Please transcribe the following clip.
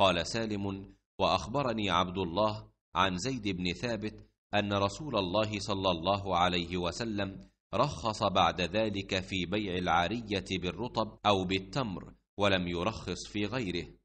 قال سالم واخبرني عبد الله عن زيد بن ثابت ان رسول الله صلى الله عليه وسلم رخص بعد ذلك في بيع العاريه بالرطب او بالتمر ولم يرخص في غيره